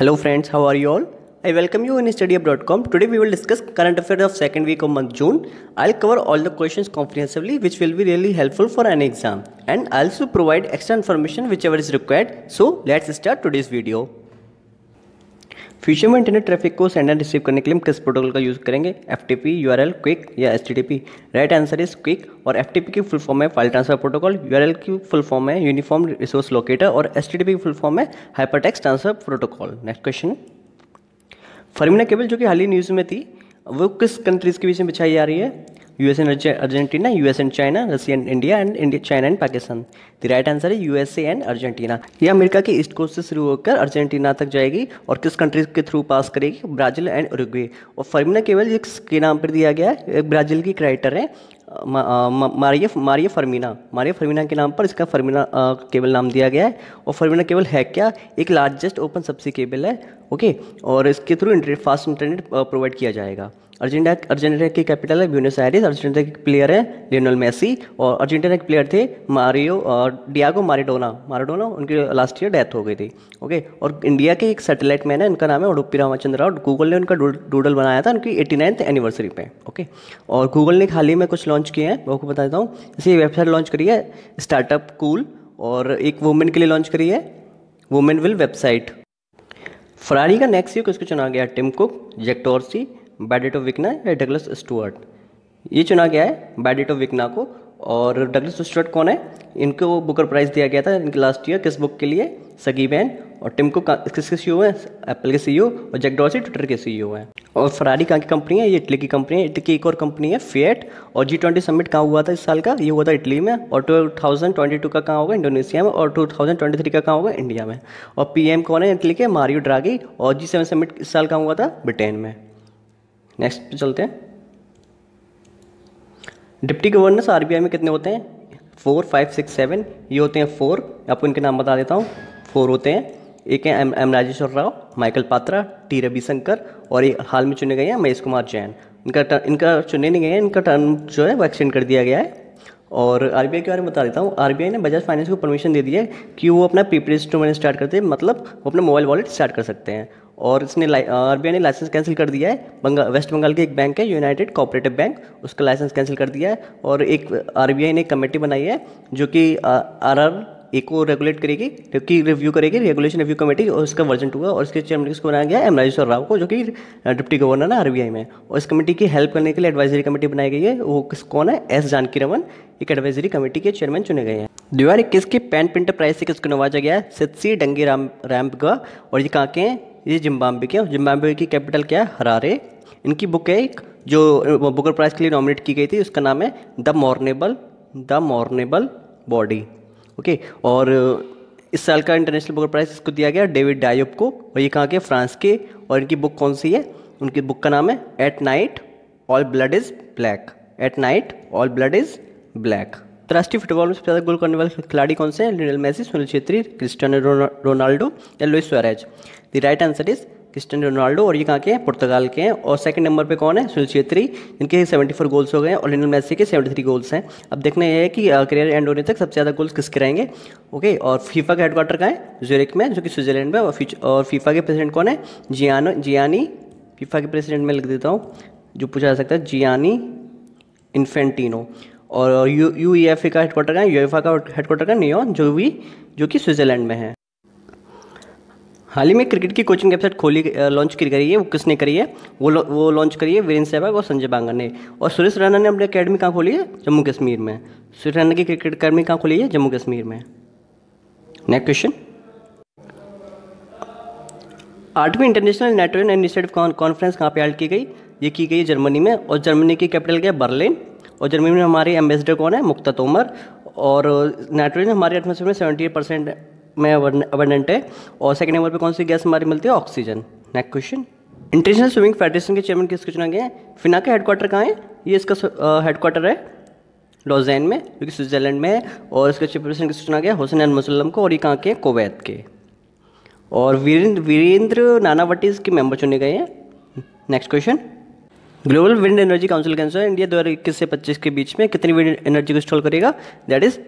Hello friends, how are you all? I welcome you in studyup.com. Today we will discuss current affairs of second week of month June. I'll cover all the questions comprehensively which will be really helpful for an exam and I'll also provide extra information whichever is required. So let's start today's video. Future में internet traffic को send and receive करने के लिए हम किस protocol का use करेंगे F T P U R L QUIC या S T T P right answer is QUIC और एफ टी पी की फुल फॉर्म है file transfer protocol U R L की फुल फॉर्म है यूनिफॉर्म रिसोर्स लोकेटर और S T T P की full form है hyper text transfer protocol next question Firmina cable जो कि हाल ही न्यूज़ में थी वो किस कंट्रीज़ के बीच में बिछाई जा रही है US and Argentina US and China Russia and India and India China and Pakistan the right answer है यूएसए एंड अर्जेंटीना ये अमेरिका की ईस्ट कोस्ट से शुरू होकर अर्जेंटीना तक जाएगी और किस कंट्री के थ्रू पास करेगी ब्राज़ील एंड उरुग्वे और फर्मिना केवल के नाम पर दिया गया है ब्राज़ील की क्राइटर है मारिया मारिया फर्मिना मारिया फर्मिना के नाम पर इसका फर्मिना केबल नाम दिया गया है और फर्मिना केबल है क्या एक लार्जेस्ट ओपन सबसी केबल है ओके और इसके through internet fast internet provide किया जाएगा अर्जेंटा अर्जेंटीना की कैपिटल है ब्यूनस आयरिस अर्जेंटीना के प्लेयर है लियोनल मेसी और अर्जेंटीना के प्लेयर थे मारियो और डियागो मारिडोना मारिडोना उनकी लास्ट ईयर डेथ हो गई थी ओके और इंडिया के एक सैटेलाइट मैन है उनका नाम है उडुपी रामाचंद्र और गूगल ने उनका डूडल बनाया था उनकी एटी एनिवर्सरी पे ओके और गूगल ने हाल ही में कुछ लॉन्च किए हैं मैं आपको बता देता हूँ इसी वेबसाइट लॉन्च करी है स्टार्टअप कूल और एक वुमेन के लिए लॉन्च करी है वुमेन विल वेबसाइट फरारी का नेक्स्ट ईयर किसको चुना गया टिम कुक जेक्टोरसी बाय डेट ऑफ विकना या डगलस स्टुअर्ट ये चुना गया है बाय डेट ऑफ विकना को और डगलस स्टुअर्ट कौन है इनको बुकर प्राइज़ दिया गया था इनके लास्ट ईयर किस बुक के लिए सगी बैन और टिम को किस किस सी हैं एप्पल के सी और जैक डॉसी ट्विटर के सी हैं और फरारी कहाँ की कंपनी है ये इटली की कंपनी है इटली की एक और कंपनी है फेट और जी ट्वेंटी समिट कहाँ हुआ था इस साल का ये हुआ था इटली में और टू थाउजेंड ट्वेंटी टू का कहाँ होगा इंडोनेशिया में और टू थाउजेंड ट्वेंटी थ्री का कहाँ होगा इंडिया में और पी एम कौन है इटली के मारियो ड्रागी और जी सेवन समिट इस साल कहाँ हुआ था ब्रिटेन में नेक्स्ट पे चलते हैं डिप्टी गवर्नर्स आरबीआई में कितने होते हैं फोर फाइव सिक्स सेवन ये होते हैं फोर आपको इनके नाम बता देता हूँ फोर होते हैं एक है M M Rajeshwar Rao Michael Patra T Ravishankar और एक हाल में चुने गए हैं महेश कुमार जैन इनका टर्न इनका चुने नहीं गए हैं इनका टर्न जो है वो एक्सटेंड कर दिया गया है और आर के बारे में बता देता हूँ आर ने बजाज फाइनेंस को परमिशन दे दी है कि वो अपना प्रीपेड इंस्ट्रूमेंट स्टार्ट करते हैं मतलब वो अपना मोबाइल वॉलेट स्टार्ट कर सकते हैं और इसने आर ने लाइसेंस कैंसिल कर दिया है बंगा वेस्ट बंगाल की एक बैंक है यूनाइटेड कोऑपरेटिव बैंक उसका लाइसेंस कैंसिल कर दिया है और एक आर ने एक कमेटी बनाई है जो कि आर आर ए को रेगुलेट करेगी क्योंकि रिव्यू करेगी रेगुलेशन रिव्यू कमेटी और उसका वर्जन टू है और इसके चेयरमैन को बनाया गया है एम राजेश्वर राव को जो कि डिप्टी गवर्नर है आर में और इस कमेटी की हेल्प करने के लिए एडवाइजरी कमेटी बनाई गई है वो किस कौन है एस जानकी रमन एक एडवाइजरी कमेटी के चेयरमैन चुने गए हैं दो हज़ार इक्कीस के पैन प्रिंटर प्राइस से किसको नवाजा गया है सित्सी डंगी राम रैम्प का और ये कहाँ के हैं ये जिम्बाब्वे के जिम्बाब्वे की कैपिटल क्या है हरारे इनकी बुक है एक जो बुकर प्राइज़ के लिए नॉमिनेट की गई थी उसका नाम है the mournable the mournable body okay और इस साल का इंटरनेशनल बुकर प्राइज़ इसको दिया गया डेविड डायोप को और ये कहाँ के फ्रांस के और इनकी बुक कौन सी है उनकी बुक का नाम है at night all blood is black at night all blood is black अंतर्राष्ट्रीय राष्ट्रीय फुटबॉल में सबसे ज़्यादा गोल करने वाले खिलाड़ी कौन से हैं Lionel Messi Sunil Chhetri Cristiano Ronaldo या Luis Suarez the right answer is Cristiano Ronaldo और ये कहाँ के हैं पुर्तगाल के हैं और सेकंड नंबर पे कौन है सुनील छेत्री इनके सेवेंटी फोर गोल्स हो गए और लिनल मेसी के सेवेंटी थ्री गोल्स हैं अब देखना यह है कि करियर एंड होने तक सबसे ज़्यादा गोल्स किसके रहेंगे ओके और फीफा के हेडक्वार्टर कहाँ है ज्यूरिक में जो कि स्विट्जरलैंड में और फीफा के प्रेसिडेंट कौन है जियानो जियानी फीफा के प्रेसिडेंट में लिख देता हूँ जो पूछा जा सकता है जियानी इन्फेंटिनो और U U E F A का हेडक्वार्टर है यू e का हेडक्वार्टर का न्यूयॉर्क जो भी जो कि स्विट्ज़रलैंड में है हाल ही में क्रिकेट की कोचिंग वेबसाइट खोली लॉन्च की गई है वो किसने करी है वो वो लॉन्च करी है वीरेंद्र सहवाग और संजय बांगा ने और सुरेश रैना ने अपनी अकेडमी कहाँ खोली है जम्मू कश्मीर में सुरेश रैना की क्रिकेट अकेडमी कहाँ खोली है जम्मू कश्मीर में नेक्स्ट क्वेश्चन आठवीं इंटरनेशनल नेटवर्क इनिशिएटिव कॉन्फ्रेंस कहाँ पे आयोजित की गई ये की गई जर्मनी में और जर्मनी की कैपिटल क्या बर्लिन और जर्मनी में हमारे एम्बेसडर कौन है मुख्ता तोमर और नाइट्रोजन हमारे एटमोसफेयर में सेवेंटी एट परसेंट में अबंडेंट है और सेकेंड नंबर पर कौन सी गैस हमारी मिलती है oxygen next question international swimming federation के चेयरमैन किसको चुना गया है फिना का हेडक्वार्टर कहाँ है ये इसका हेडक्वार्टर है लॉजैन में जो कि स्विट्जरलैंड में है और इसका चेयरपर्सन किसको चुना गया हुसैन अल मुसलम को और ये कहाँ के कोवैत के और वीरेंद्र वीरेंद्र नानावटी इसके मेंबर चुने गए हैं next question global wind energy council के अनुसार इंडिया दो हज़ार इक्कीस से पच्चीस के बीच में कितनी विंड एनर्जी को इंस्टॉल करेगा दैट इज़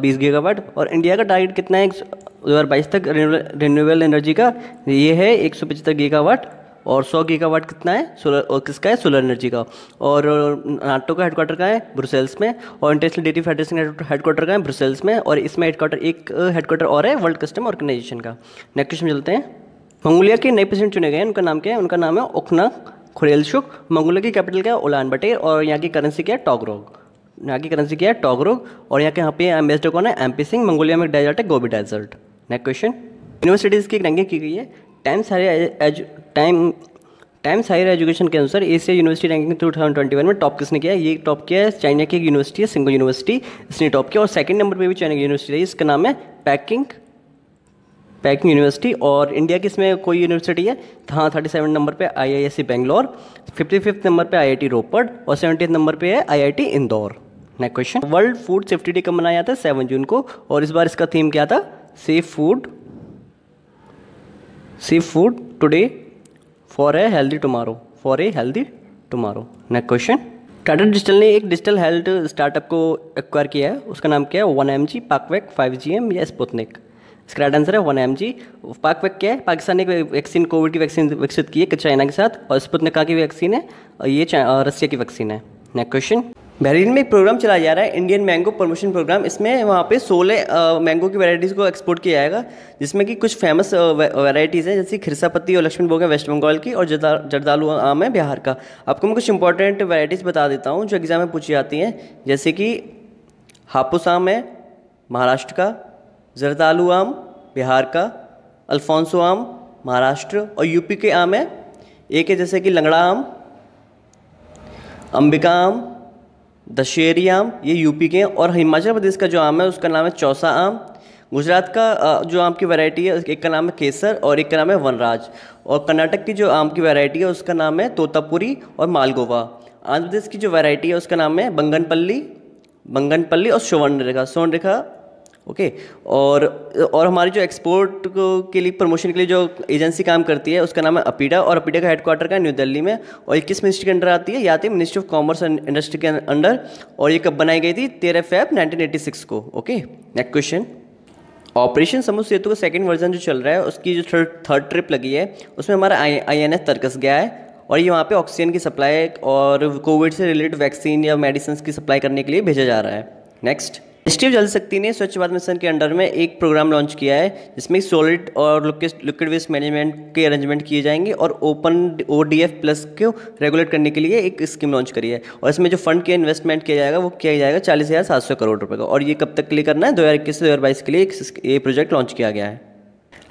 बीस गीगावाट और इंडिया का टारगेट कितना है दो हज़ार बाईस तक रिन्यूएबल एनर्जी का ये है एक सौ पचहत्तर गीगावाट और सौ गीगावाट कितना है सोलर और किसका है सोलर एनर्जी का और नाटो का हेडक्वार्टर का है ब्रुसेल्स में और इंटरनेशनल डेटी फेडरेशन का हेडक्वार्टर का है ब्रुसेल्स में और इसमें हेडक्वार्टर एक हेडक्वार्टर और है वर्ल्ड कस्टम ऑर्गेनाइजेशन का नेक्स्ट क्वेश्चन चलते हैं मंगोलिया के नए प्रेसिडेंट चुने गए हैं उनका नाम क्या है उनका नाम है ओखना खुरेलशुक मंगोलिया की कैपिटल क्या है उलान बटेर और यहाँ की करेंसी क्या है टॉगरोग यहाँ की करेंसी क्या है टॉगरोग और यहाँ के यहाँ पे एम्बेसडर कौन है एम पी सिंह मंगोलिया में डेजर्ट है Gobi desert next question universities की रैंकिंग की गई है Times Higher time Times Higher Education के अनुसार Asia university ranking two thousand twenty one में टॉप किसने किया ये टॉप किया है चाइना की एक यूनिवर्सिटी है सिंगो यूनिवर्सिटी इसने टॉप किया और सेकंड नंबर पे भी चाइना की यूनिवर्सिटी है इसका नाम है पैकिंग पैकिंग यूनिवर्सिटी और इंडिया की इसमें कोई यूनिवर्सिटी है हाँ थर्टी सेवन नंबर पे I I S C Bangalore fifty fifth number पे आई रोपड़ और सेवेंटी नंबर पे है I Indore next question world food safety day कब मनाया जाता है सेवन जून को और इस बार इसका थीम क्या था safe food safe food today for a healthy tomorrow for a healthy tomorrow next question Tata digital ने एक डिजिटल हेल्थ स्टार्टअप को एक्वायर किया है उसका नाम क्या है one M G Pakvac five G M या स्पुतनिक इसका राइट आंसर है one M G Pakvac क्या है पाकिस्तान ने एक वैक्सीन कोविड की वैक्सीन विकसित की है चाइना के साथ और स्पुतनिका की वैक्सीन है और ये रसिया की वैक्सीन है नेक्स्ट क्वेश्चन बहरीन में एक प्रोग्राम चलाया जा रहा है इंडियन मैंगो प्रमोशन प्रोग्राम इसमें वहाँ पे सोलह मैंगो की वैरायटीज़ को एक्सपोर्ट किया जाएगा जिसमें कि कुछ फेमस वैरायटीज़ हैं जैसे पत्ती और लक्ष्मण भोग है वेस्ट बंगाल की और जरदालू आम है बिहार का आपको मैं कुछ इंपॉर्टेंट वैरायटीज़ बता देता हूँ जो एग्ज़ाम में पूछी जाती हैं जैसे कि हापुस आम है महाराष्ट्र का जरदालू आम बिहार का अल्फोंसो आम महाराष्ट्र और यूपी के आम है एक है जैसे कि लंगड़ा आम अंबिका आम दशहरी आम ये यूपी के हैं और हिमाचल प्रदेश का जो आम है उसका नाम है चौसा आम गुजरात का जो आम की वैरायटी है एक का नाम है केसर और एक का नाम है वनराज और कर्नाटक की जो आम की वैरायटी है उसका नाम है तोतापुरी और मालगोवा आंध्र प्रदेश की जो वैरायटी है उसका नाम है बंगनपल्ली बंगनपल्ली और सुवर्णरेखा सुवर्णरेखा ओके और और हमारी जो एक्सपोर्ट के लिए प्रमोशन के लिए जो एजेंसी काम करती है उसका नाम है अपीडा और अपीडा का हेडक्वार्टर का न्यू दिल्ली में और ये किस मिनिस्ट्री के अंडर आती है या तो ministry of commerce and industry के अंडर और ये कब बनाई गई थी तेरह फैब सिक्स को okay next question operation Samudra Setu का सेकंड वर्जन जो चल रहा है उसकी जो थर्ड थर्ड ट्रिप लगी है उसमें हमारा I I N S Tarkash गया है और ये वहाँ पे ऑक्सीजन की सप्लाई और कोविड से रिलेटेड वैक्सीन या मेडिसिन की सप्लाई करने के लिए भेजा जा रहा है नेक्स्ट स्टीव शक्ति ने स्वच्छ भारत मिशन के अंडर में एक प्रोग्राम लॉन्च किया है जिसमें सॉलिड और लिक्विड वेस्ट मैनेजमेंट के अरेंजमेंट किए जाएंगे और ओपन ओ प्लस को रेगुलेट करने के लिए एक स्कीम लॉन्च करी है और इसमें जो फंड किया इन्वेस्टमेंट किया जाएगा वो किया जाएगा चालीस हज़ार सात सौ करोड़ रुपये का और ये कब तक के लिए करना है दो हज़ार इक्कीस से दो हज़ार बाईस के लिए एक ये प्रोजेक्ट लॉन्च किया गया है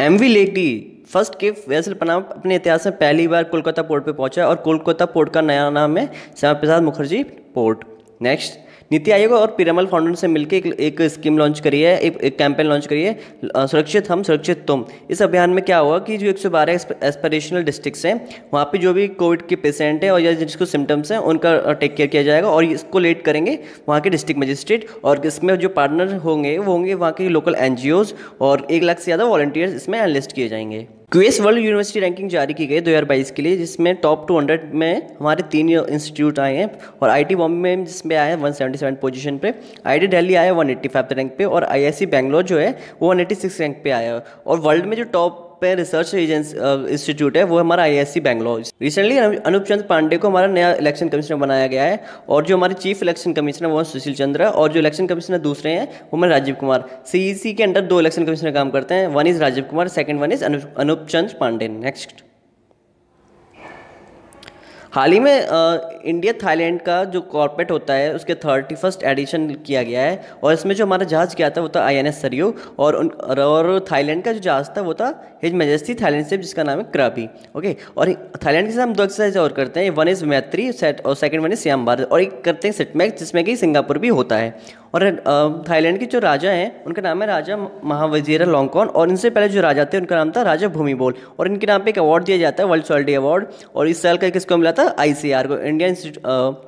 M V lake D first के वैसल पनाम अपने इतिहास में पहली बार कोलकाता पोर्ट पर पहुंचा और कोलकाता पोर्ट का नया नाम है श्यामा प्रसाद मुखर्जी पोर्ट नेक्स्ट नीति आयोग और पिरामल फाउंडेशन से मिलकर एक, एक स्कीम लॉन्च करी है एक, एक कैंपेन लॉन्च करी है सुरक्षित हम सुरक्षित तुम इस अभियान में क्या हुआ कि जो एक सौ बारह एस्परेशनल डिस्ट्रिक्ट हैं वहाँ पर जो भी कोविड के पेशेंट हैं और या जिसको सिम्टम्स हैं उनका टेक केयर किया जाएगा और इसको लेट करेंगे वहाँ के डिस्ट्रिक्ट मजिस्ट्रेट और इसमें जो पार्टनर होंगे वो होंगे वहाँ के लोकल एन और एक लाख से ज़्यादा वॉल्टियर्स इसमें एनलिस्ट किए जाएंगे क्यूएस वर्ल्ड यूनिवर्सिटी रैंकिंग जारी की गई 2022 के लिए जिसमें टॉप 200 में हमारे तीन इंस्टीट्यूट आए हैं और आईटी बॉम्बे में जिसमें आए हैं पोजिशन पर आई टी डेली आया वन एट्टी फाइव रैंक पे और आई आई सी बैंगलोर जो है वो वन सिक्स रैंक पे आया है और वर्ल्ड में जो टॉप पे रिसर्च इंस्टीट्यूट uh, है वो हमारा I S C Bangalore recently Anup Chand Pandey को हमारा नया इलेक्शन कमिश्नर बनाया गया है और जो हमारे चीफ इलेक्शन कमिश्नर वो सुशील चंद्र और जो इलेक्शन कमिश्नर दूसरे हैं वो हमारे राजीव कुमार सी के अंडर दो इलेक्शन कमिश्नर काम करते हैं one is Rajiv Kumar second one is Anup Chand Pandey next हाल ही में इंडिया थाईलैंड का जो कॉर्पोरेट होता है उसके थर्टी फर्स्ट एडिशन किया गया है और इसमें जो हमारा जहाज़ गया था वो था आई एन एस सरयू और उन और थाईलैंड का जो जहाज़ था वो था हिज मेजेस्टी थाईलैंड से जिसका नाम है क्राबी ओके और थाईलैंड के साथ हम दो एक्सरसाइज और करते हैं वन इज़ मैत्री सेट और second one is Siam Bharat और एक करते हैं सेटमैक जिसमें कि सिंगापुर भी होता है और थाईलैंड के जो राजा हैं उनका नाम है राजा महावजीरा लॉन्गकॉन और इनसे पहले जो राजा थे उनका नाम था राजा भूमिबोल और इनके नाम पे एक अवार्ड दिया जाता है वर्ल्ड सोल्डी अवार्ड और इस साल का किसको मिला था सी आईसीआर को Indian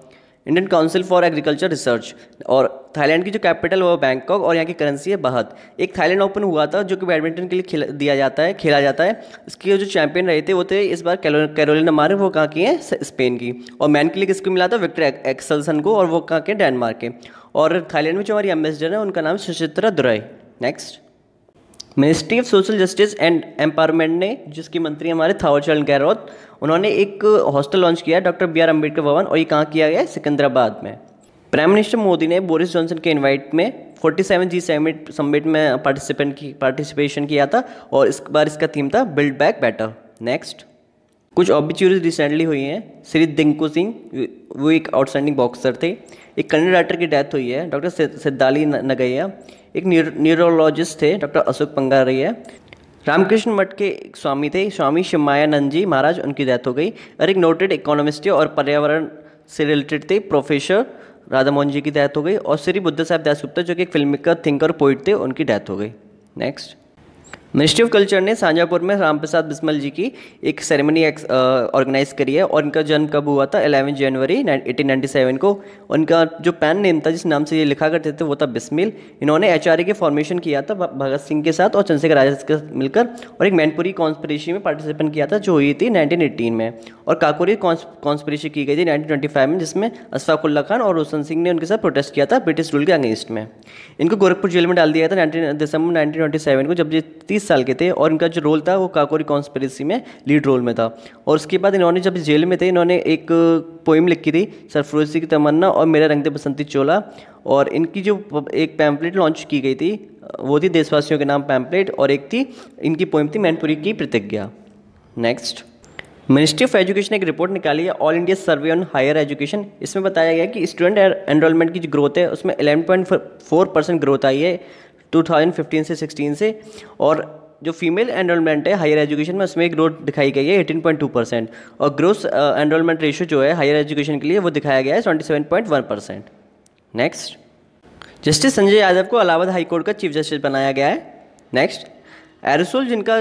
Indian council for agriculture research और थाईलैंड की जो कैपिटल वो बैंकॉक और यहाँ की करेंसी है बहत एक थाईलैंड ओपन हुआ था जो कि बैडमिंटन के लिए खेला दिया जाता है खेला जाता है इसके जो चैंपियन रहे थे वो थे इस बार कैरोलिन मारे वो कहाँ की हैं स्पेन की और मैन के लिए किसको मिला था विक्टर एक्सलसन को और वो कहाँ के डेनमार्क के और थाईलैंड में जो हमारी एम्बेसडर है उनका नाम Suchitra Durai next ministry of social justice and empowerment ने जिसकी मंत्री हमारे थावरचरण गहलोत उन्होंने एक हॉस्टल लॉन्च किया doctor B R Ambedkar Bhawan और ये कहाँ किया गया सिकंदराबाद में प्राइम मिनिस्टर मोदी ने बोरिस जॉनसन के इनवाइट में 47 जी समिट समिट में पार्टिसिपेंट की पार्टिसिपेशन किया था और इस बार इसका थीम था बिल्ड बैक बेटर नेक्स्ट कुछ ऑबिच्यूरीज रिसेंटली हुई हैं श्री दिंकू सिंह वो एक आउटस्टैंडिंग बॉक्सर थे एक कन्नड़ राइटर की डेथ हुई है डॉक्टर सिद्धाली नगैया एक न्यूरोलॉजिस्ट थे डॉक्टर अशोक पंगारिया रामकृष्ण मठ के एक स्वामी थे स्वामी शिवमायानंद जी महाराज उनकी डेथ हो गई और एक नोटेड इकोनॉमिस्ट थे और पर्यावरण से रिलेटेड थे प्रोफेसर राधा मोहन जी की डेथ हो गई और श्री बुद्ध साहब दास गुप्ता जो कि एक फिल्म मेकर थिंकर पोइट थे उनकी डेथ हो गई नेक्स्ट मिनिस्ट्री ऑफ कल्चर ने साझापुर में राम प्रसाद बिस्मल जी की एक सेरेमनी ऑर्गेनाइज करी है और इनका जन्म कब हुआ था 11 जनवरी 1897 को उनका जो पैन नेम था जिस नाम से ये लिखा करते थे वो था बिस्मिल इन्होंने एच के फॉर्मेशन किया था भगत सिंह के साथ और चंद्रशेखर आजाद के साथ मिलकर और एक मैनपुरी कॉन्स्परेसी में पार्टिसिपेट किया था जो हुई थी नाइनटीन में और काकोरी कॉन्स्परेसी की गई थी नाइनटीन में जिसमें अशफाकुल्ला खान और रोशन सिंह ने उनके साथ प्रोटेस्ट किया था ब्रिटिश रूल के अगेंस्ट में इनको गोरखपुर जेल में डाल दिया था नाइनटीन दिसंबर नाइनटीन को जब ये तीस साल के थे और इनका जो रोल था वो काकोरी कॉन्स्परेसी में लीड रोल में था और उसके बाद इन्होंने जब जेल में थे इन्होंने एक पोइम लिखी थी सरफरोजी की तमन्ना और मेरा रंग दे बसंती चोला और इनकी जो एक पैम्पलेट लॉन्च की गई थी वो थी देशवासियों के नाम पैम्पलेट और एक थी इनकी पोइम थी मैनपुरी की प्रतिज्ञा नेक्स्ट मिनिस्ट्री ऑफ एजुकेशन एक रिपोर्ट निकाली है all India survey on higher education इसमें बताया गया कि स्टूडेंट एनरोलमेंट की जो ग्रोथ है उसमें 11.4 परसेंट ग्रोथ आई है 2015 से 16 से और जो फीमेल एनरोलमेंट है हायर एजुकेशन में उसमें एक ग्रोथ दिखाई गई है एटीन पॉइंट टू परसेंट और ग्रोथ एनरोलमेंट रेशो जो है हायर एजुकेशन के लिए वो दिखाया गया है twenty seven point one percent next justice Sanjay Yadav को अलाहाबाद हाईकोर्ट का चीफ जस्टिस बनाया गया है नेक्स्ट एरोसोल जिनका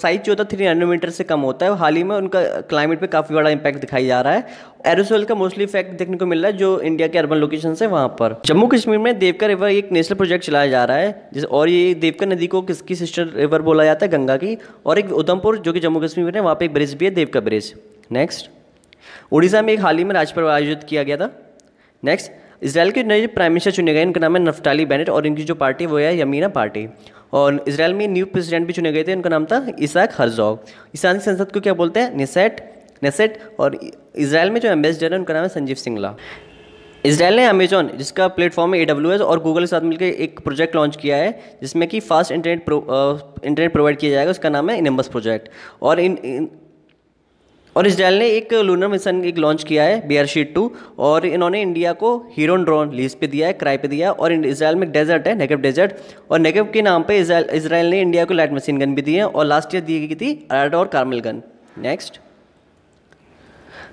साइज जो होता है थ्री मीटर से कम होता है हाल ही में उनका क्लाइमेट पे काफ़ी बड़ा इंपैक्ट दिखाई जा रहा है एरोसोल का मोस्टली इफेक्ट देखने को मिल रहा है जो इंडिया के अर्बन लोकेशन है वहाँ पर जम्मू कश्मीर में देवका रिवर एक नेशनल प्रोजेक्ट चलाया जा रहा है जिस और ये देवका नदी को किसकी सिस्टर रिवर बोला जाता है गंगा की और एक उधमपुर जो कि जम्मू कश्मीर में वहाँ पर एक ब्रिज भी है देवका ब्रिज नेक्स्ट उड़ीसा में एक हाल ही में राजपर्व आयोजित किया गया था नेक्स्ट इसराइल के नए प्राइम मिनिस्टर चुने गए इनका नाम है नफ्ताली बैनेट और इनकी जो पार्टी वो है यमीना पार्टी और इसराइल में न्यू प्रेसिडेंट भी चुने गए थे उनका नाम था इसाक हरजॉग ईसानी की संसद को क्या बोलते हैं नेसेट नेसेट और इसराइल में जो एम्बेसडर है उनका नाम है संजीव सिंगला इसराइल ने अमेजॉन जिसका प्लेटफॉर्म है ए डब्ल्यू एस और गूगल के साथ मिलकर एक प्रोजेक्ट लॉन्च किया है जिसमें कि fast internet pro, internet provide किया जाएगा उसका नाम है इनम्बस प्रोजेक्ट और इन, इन और इसराइल ने एक लूनर मिशन एक लॉन्च किया है बी आर शीट टू और इन्होंने इंडिया को हीरोन ड्रोन लीज पे दिया है क्राई पे दिया और इसराइल में एक डेजर्ट है नेगेव डेजर्ट और नेगेव के नाम पे इसराइल ने इंडिया को लाइट मशीन गन भी दी है और लास्ट ईयर दी गई थी अराडा और कार्मल गन next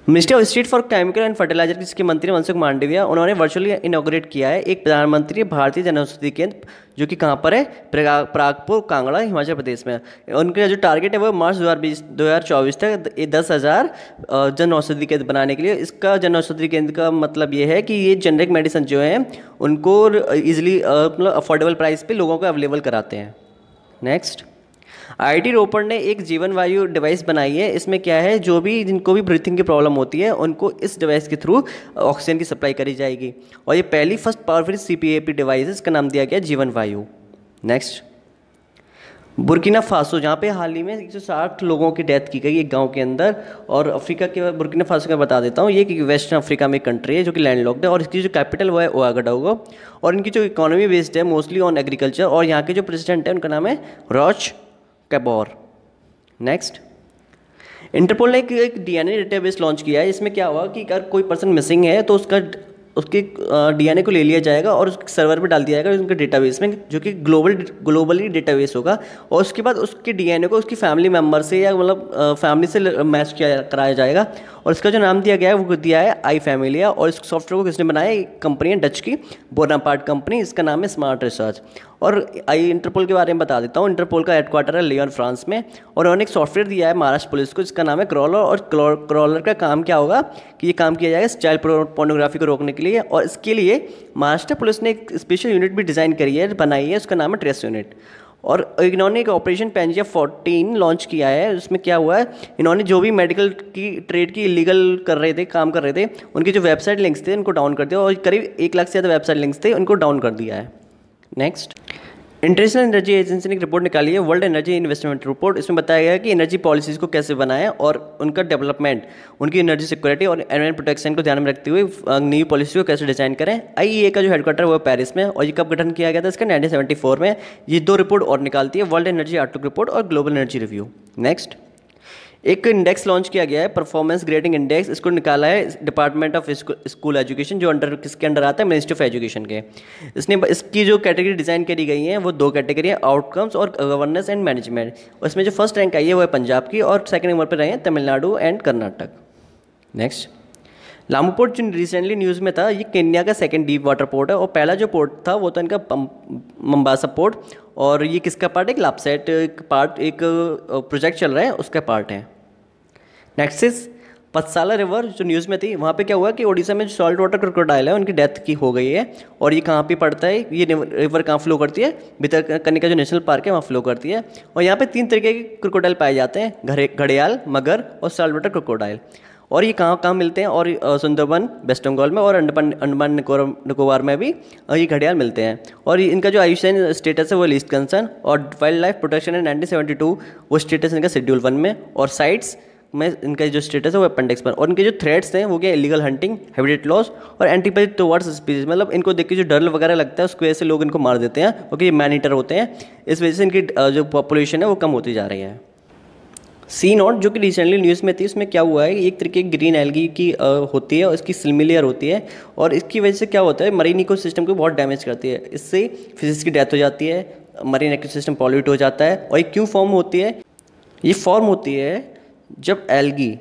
ministry of state for chemical and fertiliser जिसके मंत्री मनसुख मांडविया उन्होंने वर्चुअली इनोग्रेट किया है एक प्रधानमंत्री भारतीय औषधि केंद्र जो कि कहाँ पर है प्रागपुर कांगड़ा हिमाचल प्रदेश में उनका जो टारगेट है वो मार्च दो हज़ार बीस दो हज़ार चौबीस तक ये दस हज़ार जन औषधि केंद्र बनाने के लिए इसका जन औषधि केंद्र का मतलब ये है कि ये जेनरिक मेडिसिन जो हैं उनको ईजिली मतलब अफोर्डेबल प्राइस पे लोगों को अवेलेबल कराते हैं नेक्स्ट आई टी रोपड़ ने एक जीवन वायु डिवाइस बनाई है इसमें क्या है जो भी जिनको भी ब्रीथिंग की प्रॉब्लम होती है उनको इस डिवाइस के थ्रू ऑक्सीजन की सप्लाई करी जाएगी और ये पहली first powerful C P device इसका नाम दिया गया जीवन वायु नेक्स्ट बुर्किना फासो जहाँ पे हाल ही में एक साठ लोगों की डेथ की गई एक गांव के अंदर और अफ्रीका के बुर्किना फासो का बता देता हूँ ये कि वेस्टर्न अफ्रीका में कंट्री है जो कि लैंड है और इसकी जो कैपिटल वो है ओआगडाउगो और इनकी जो इकोनॉमी बेस्ड है मोस्टली ऑन एग्रीकल्चर और यहाँ के जो प्रेसिडेंट है उनका नाम है रॉच कैबोर नेक्स्ट इंटरपोल ने एक, डीएनए डेटाबेस लॉन्च किया है इसमें क्या हुआ कि अगर कोई पर्सन मिसिंग है तो उसका उसके डीएनए को ले लिया जाएगा और उसके सर्वर पर डाल दिया जाएगा उनके डेटाबेस में जो कि ग्लोबल ग्लोबली डेटाबेस होगा और उसके बाद उसके डीएनए को उसकी फैमिली मेम्बर से या मतलब फैमिली से मैच किया कराया जाएगा और इसका जो नाम दिया गया है वो दिया है आई फैमिलिया और इस सॉफ्टवेयर को किसने बनाया एक कंपनी है डच की बोनापार्ट कंपनी इसका नाम है स्मार्ट रिसर्च और आई इंटरपोल के बारे में बता देता हूँ इंटरपोल का हेडक्वार्टर है लियोन फ्रांस में और उन्होंने एक सॉफ्टवेयर दिया है महाराष्ट्र पुलिस को जिसका नाम है क्रॉलर और क्रॉलर का काम क्या होगा कि ये काम किया जाएगा चाइल्ड पोर्नोग्राफी को रोकने के लिए लिए और इसके लिए महाराष्ट्र पुलिस ने एक स्पेशल यूनिट भी डिज़ाइन करी है बनाई है उसका नाम है ट्रेस यूनिट और इन्होंने एक ऑपरेशन पेंजिया फोर्टीन लॉन्च किया है उसमें क्या हुआ है इन्होंने जो भी मेडिकल की ट्रेड की इलीगल कर रहे थे काम कर रहे थे उनके जो वेबसाइट लिंक्स थे उनको डाउन कर दिया और करीब एक लाख से ज़्यादा वेबसाइट लिंक्स थे उनको डाउन कर दिया है नेक्स्ट इंटरनेशनल एनर्जी एजेंसी ने एक रिपोर्ट निकाली है वर्ल्ड एनर्जी इन्वेस्टमेंट रिपोर्ट इसमें बताया गया कि एनर्जी पॉलिसीज़ को कैसे बनाएं और उनका डेवलपमेंट उनकी एनर्जी सिक्योरिटी और एनवायरमेंट प्रोटेक्शन को ध्यान में रखते हुए न्यू पॉलिसी को कैसे डिजाइन करें आई e का जो हेडक्वार्टर वो पैरिस में और ये कब गठन किया गया था इसका नाइनटीन में ये दो रिपोर्ट और निकालती है वर्ल्ड एनर्जी आउटलुक रिपोर्ट और ग्लोबल एनर्जी रिव्यू नेक्स्ट एक इंडेक्स लॉन्च किया गया है परफॉर्मेंस ग्रेडिंग इंडेक्स इसको निकाला है डिपार्टमेंट ऑफ स्कूल एजुकेशन जो अंडर किसके अंडर आता है मिनिस्ट्री ऑफ एजुकेशन के इसने इसकी जो कैटेगरी डिज़ाइन करी गई है वो दो कैटेगरी है आउटकम्स और गवर्नेंस एंड मैनेजमेंट इसमें जो फर्स्ट रैंक आई है वो है पंजाब की और सेकेंड नंबर पर रहे हैं Tamil Nadu and Karnataka next Lamu port जो रिसेंटली न्यूज़ में था ये केन्या का सेकेंड डीप वाटर पोर्ट है और पहला जो पोर्ट था वो था इनका मम्बासा पोर्ट और ये किसका पार्ट है एक लापसेट एक पार्ट एक प्रोजेक्ट चल रहा है उसका पार्ट है नेक्स्ट इज़ पत्साला रिवर जो न्यूज़ में थी वहाँ पे क्या हुआ कि ओडिशा में जो सॉल्ट वाटर क्रोकोडाइल है उनकी डेथ की हो गई है और ये कहाँ पे पड़ता है ये रिवर कहाँ फ्लो करती है भीतर का जो नेशनल पार्क है वहाँ फ्लो करती है और यहाँ पे तीन तरीके के क्रोकोडाइल पाए जाते हैं घरे घड़ियाल मगर और सॉल्ट वाटर क्रोकोडाइल और ये कहाँ कहाँ मिलते हैं और सुंदरबन वेस्ट बंगाल में और अंडमान अंडमान निकोबार में भी ये घड़ियाल मिलते हैं और इनका जो आयुषन स्टेटस है वो लीस्ट कंसर्न और वाइल्ड लाइफ प्रोटेक्शन है नाइनटीन वो स्टेटस इनका शेड्यूल वन में और साइट्स में इनका जो स्टेटस है वो अपेंडिक्स पर और इनके जो थ्रेड्स हैं वो क्या इलीगल हंटिंग हैबिटेट लॉस और एंटीपैथी टुवर्ड्स स्पीसीज मतलब इनको देख के जो डर वगैरह लगता है उसकी वजह से लोग इनको मार देते हैं क्योंकि ये मैनीटर होते हैं इस वजह से इनकी जो पॉपुलेशन है वो कम होती जा रही है सी नॉट जो कि रिसेंटली न्यूज़ में थी उसमें क्या हुआ है एक तरीके की ग्रीन एलगी की आ, होती है और इसकी सिलमिलियर होती है और इसकी वजह से क्या होता है मरीन इको सिस्टम को बहुत डैमेज करती है इससे फिजिक्स की डेथ हो जाती है मरीन इको सिस्टम पॉल्यूट हो जाता है और ये क्यों फॉर्म होती है ये फॉर्म होती है जब एलगी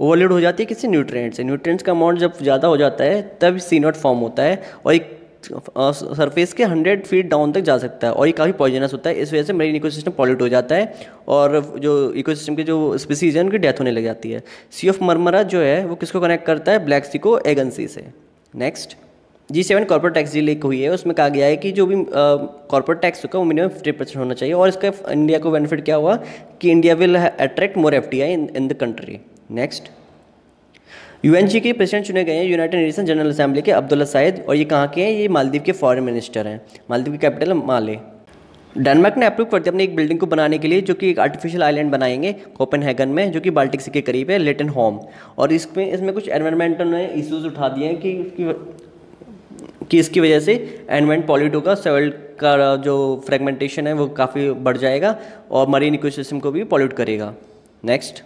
ओवरलोड हो जाती है किसी न्यूट्रिएंट से न्यूट्रिएंट्स का अमाउंट जब ज़्यादा हो जाता है तब सी नॉट फॉर्म होता है और एक सरफेस के हंड्रेड फीट डाउन तक जा सकता है और ये काफ़ी पॉइजनस होता है इस वजह से मेरी इकोसिस्टम पॉल्यूट हो जाता है और जो इकोसिस्टम के जो स्पीसीज है उनकी डेथ होने लग जाती है सी ऑफ मरमरा जो है वो किसको कनेक्ट करता है ब्लैक सी को एगनसी से next G seven corporate tax G leak हुई है उसमें कहा गया है कि जो भी कॉर्पोरेट टैक्स होगा वो मिनिमम फिफ्टी परसेंट होना चाहिए और इसका इंडिया को बेनिफिट क्या हुआ कि India will attract more F T I in the country next UNG के प्रेसिडेंट चुने गए हैं यूनाइटेड नेशन जनरल असेंबली के अब्दुल्ला सैद और ये कहाँ के हैं ये मालदीव के फॉरेन मिनिस्टर हैं मालदीव की कैपिटल माले डेनमार्क ने अप्रूव कर दिया अपनी एक बिल्डिंग को बनाने के लिए जो कि एक आर्टिफिशियल आइलैंड बनाएंगे कोपेनहेगन में जो कि बाल्टिक सी के करीब है लेटन होम और इसमें इसमें कुछ एनवायरमेंटल ने इश्यूज उठा दिए हैं कि उसकी कि इसकी वजह से एनवायरमेंट पॉल्यूट होगा सेवल का जो फ्रेगमेंटेशन है वो काफ़ी बढ़ जाएगा और मरीन इकोसिस्टम को भी पॉल्यूट करेगा नेक्स्ट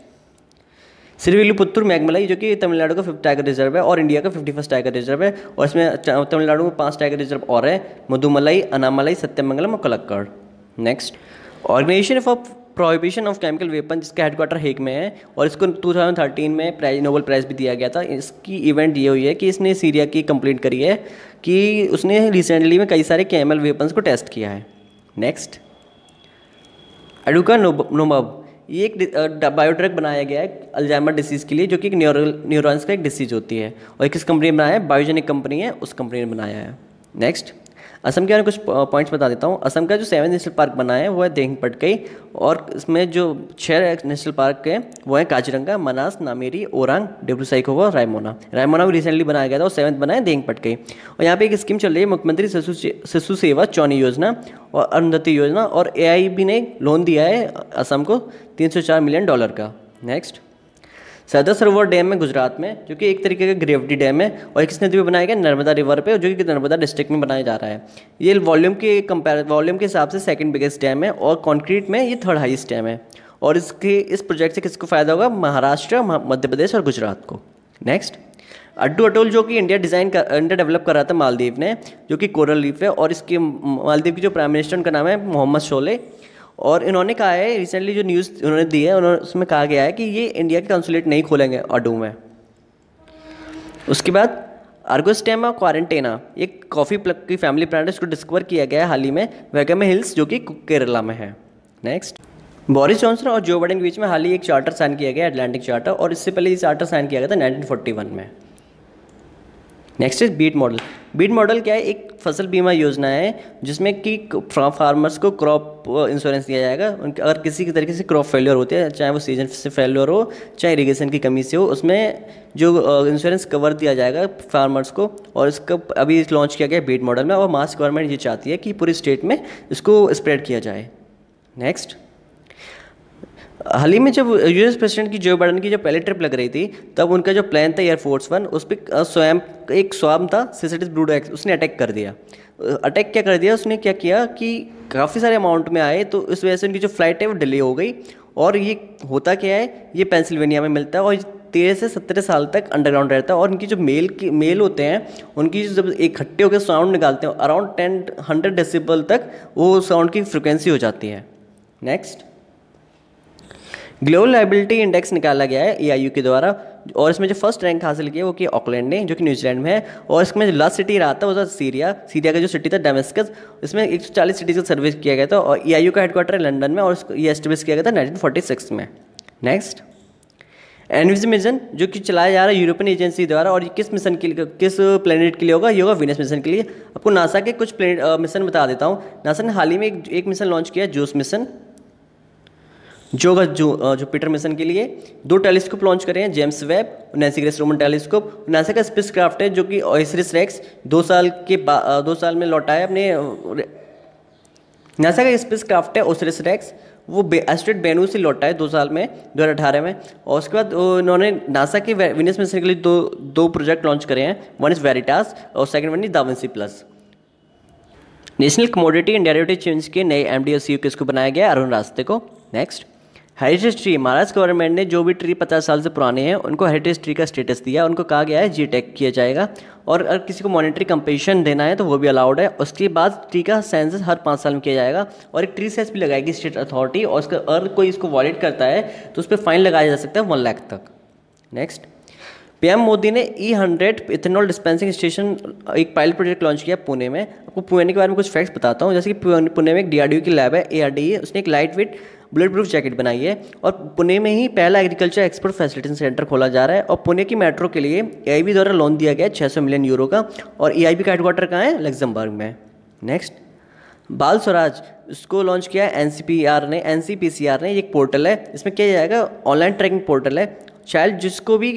सिरविल्लुपुत्तूर मैगमलाई जो कि तमिलनाडु का फिफ्थ टाइगर रिजर्व है और इंडिया का फिफ्टी फर्स्ट टाइगर रिजर्व है और इसमें तमिलनाडु में पाँच टाइगर रिजर्व और है मधुमलाई अनामलाई सत्यमंगलम और Kalakkad next organisation for prohibition of chemical weapon जिसका हेडक्वार्टर हेक में है और इसको 2013 में प्राइज नोबल प्राइज़ भी दिया गया था इसकी इवेंट ये हुई है कि इसने सीरिया की कंप्लेंट करी है कि उसने रिसेंटली में कई सारे केमिकल वेपन्स को टेस्ट किया है नेक्स्ट एडुका नोमब ये एक बायोड्रग बनाया गया है अल्जाइमर डिसीज़ के लिए जो कि एक न्यूरो न्यूरोस का एक डिसीज़ होती है और किस कंपनी ने बनाया है बायोजेनिक कंपनी है उस कंपनी ने बनाया है नेक्स्ट असम के बारे में कुछ पॉइंट्स बता देता हूँ असम का जो सेवन नेशनल पार्क बना है वो है देहिंग पटकई और इसमें जो छः नेशनल पार्क है वो है काजीरंगा मनास नामेरी ओरंग डिब्रू साइको और रायमोना रायमोना भी रिसेंटली बनाया गया था और सेवन्थ बना है देहिंग पटकई और यहाँ पर एक स्कीम चल रही है मुख्यमंत्री शिशु सेवा चौनी योजना और अरुंधति योजना और ए ने लोन दिया है असम को तीन मिलियन डॉलर का नेक्स्ट सरदार सरोवर डैम है गुजरात में जो कि एक तरीके का ग्रेविटी डैम है और नदी पर बनाया गया नर्मदा रिवर पे जो कि नर्मदा डिस्ट्रिक्ट में बनाया जा रहा है ये वॉल्यूम के कंपेयर वॉल्यूम के हिसाब से सेकेंड बिगेस्ट डैम है और कॉन्क्रीट में ये थर्ड हाइस्ट डैम है और इसके इस प्रोजेक्ट से किसको फ़ायदा होगा महाराष्ट्र मध्य प्रदेश और गुजरात को नेक्स्ट अड्डू अटोल जो कि इंडिया डिज़ाइन कर इंडिया डेवलप कर रहा था मालदीव ने जो कि कोरल लीफ है और इसकी मालदीव की जो प्राइम मिनिस्टर उनका नाम है मोहम्मद शोले और इन्होंने कहा है रिसेंटली जो न्यूज़ उन्होंने दी है उन्होंने उसमें कहा गया है कि ये इंडिया के कॉन्सुलेट नहीं खोलेंगे अडू में उसके बाद अर्गोस्टेमा क्वारंटेना एक कॉफ़ी प्लग की फैमिली प्लांट उसको डिस्कवर किया गया है हाल ही में वैगम हिल्स जो कि केरला में है नेक्स्ट बोरिस जॉनसन और जो बाइडेन के बीच में हाल ही एक चार्टर साइन किया गया एटलांटिक चार्टर और इससे पहले ये चार्टर साइन किया गया था 1941 में next is beat model beat model क्या है एक फसल बीमा योजना है जिसमें कि फार्मर्स को क्रॉप इंश्योरेंस दिया जाएगा उनके अगर किसी की तरीके से क्रॉप फेल्योर होते हैं चाहे वो सीजन से फेल्योर हो चाहे इरीगेशन की कमी से हो उसमें जो इंश्योरेंस कवर दिया जाएगा फार्मर्स को और इसका अभी लॉन्च किया गया बीट मॉडल में और मास गवर्नमेंट ये चाहती है कि पूरी स्टेट में इसको स्प्रेड किया जाए नेक्स्ट हाल ही में जब यूएस प्रेसिडेंट की जो बाइडन की जब पहले ट्रिप लग रही थी तब उनका जो प्लान था एयरफोर्स वन उस पर स्वयं एक स्वाम था सिसिटिस ब्रूडैक्स उसने अटैक कर दिया अटैक क्या कर दिया उसने क्या किया कि काफ़ी सारे अमाउंट में आए तो इस वजह से उनकी जो फ्लाइट है वो डिले हो गई और ये होता क्या है ये पेंसिल्वेनिया में मिलता है और तेरह से सत्रह साल तक अंडरग्राउंड रहता है और उनकी जो मेल की मेल होते हैं उनकी जब इकट्ठे होकर साउंड निकालते हैं अराउंड टेन हंड्रेड डेसिबल तक वो साउंड की फ्रिक्वेंसी हो जाती है नेक्स्ट ग्लोबल लाइबिलिटी इंडेक्स निकाला गया है ए के द्वारा और इसमें जो फर्स्ट रैंक हासिल किया वो कि ऑकलैंड ने जो कि न्यूजीलैंड में है और इसमें जो लास्ट सिटी रहा था वो था सीरिया सीरिया का जो सिटी था डेमेस्कस इसमें 140 सिटीज़ का सर्विस किया गया था और ई का हेडक्वार्टर है लंदन में और उसको ये एस्टेब्लिश किया गया था नाइनटीन में नेक्स्ट एनविज मिशन जो कि चलाया जा रहा है यूरोपियन एजेंसी द्वारा और किस मिशन के लिए किस प्लेनेट के लिए होगा ये होगा वीनस मिशन के लिए आपको नासा के कुछ मिशन बता देता हूँ नासा ने हाल ही में एक, एक मिशन लॉन्च किया जोस मिशन जोगा जो जुपिटर मिशन के लिए दो टेलीस्कोप लॉन्च करे हैं James Webb Nancy Grace Roman telescope NASA का स्पेस क्राफ्ट है जो कि ऑसरिस रेक्स दो साल के दो साल में लौटा है अपने नासा का स्पेस क्राफ्ट है ओसरिस रेक्स वो बे, एस्ट्रेट बेनू से लौटा है दो साल में दो हज़ार अठारह में और उसके बाद उन्होंने नासा के विनिस मिशन के लिए दो दो प्रोजेक्ट लॉन्च करे हैं वन इज़ वेरिटास और second one is DAVINCI plus national commodity and derivative change के नए एम डी एस यू किसको बनाया गया अरुण रास्ते को next heritage tree Maharashtra government ने जो भी ट्री पचास साल से पुराने हैं उनको हेरिटेज ट्री का स्टेटस दिया उनको कहा गया है जी टैग किया जाएगा और अगर किसी को मॉनिटरी कंपेशन देना है तो वो भी अलाउड है उसके बाद ट्री का सेंसस हर पाँच साल में किया जाएगा और एक ट्री सेंस भी लगाएगी स्टेट अथॉरिटी और उसका अगर कोई इसको वॉलेट करता है तो उस पर फाइन लगाया जा सकता है वन लाख तक नेक्स्ट पीएम मोदी ने E hundred ethanol dispensing station एक पायलट प्रोजेक्ट लॉन्च किया पुणे में आपको पुणे के बारे में कुछ फैक्ट्स बताता हूँ जैसे कि पुणे में एक डीआरडीओ की लैब है एआरडीए उसने एक lightweight bulletproof jacket बनाई है और पुणे में ही पहला एग्रीकल्चर एक्सपोर्ट फैसिलिटी सेंटर खोला जा रहा है और पुणे की मेट्रो के लिए ए द्वारा लोन दिया गया है छः मिलियन यूरो का और ए का हेडक्वार्टर कहाँ है लग्जमबर्ग में नेक्स्ट बाल स्वराज इसको लॉन्च किया है एन ने एन ने एक पोर्टल है इसमें क्या जाएगा ऑनलाइन ट्रैकिंग पोर्टल है चाइल्ड जिसको भी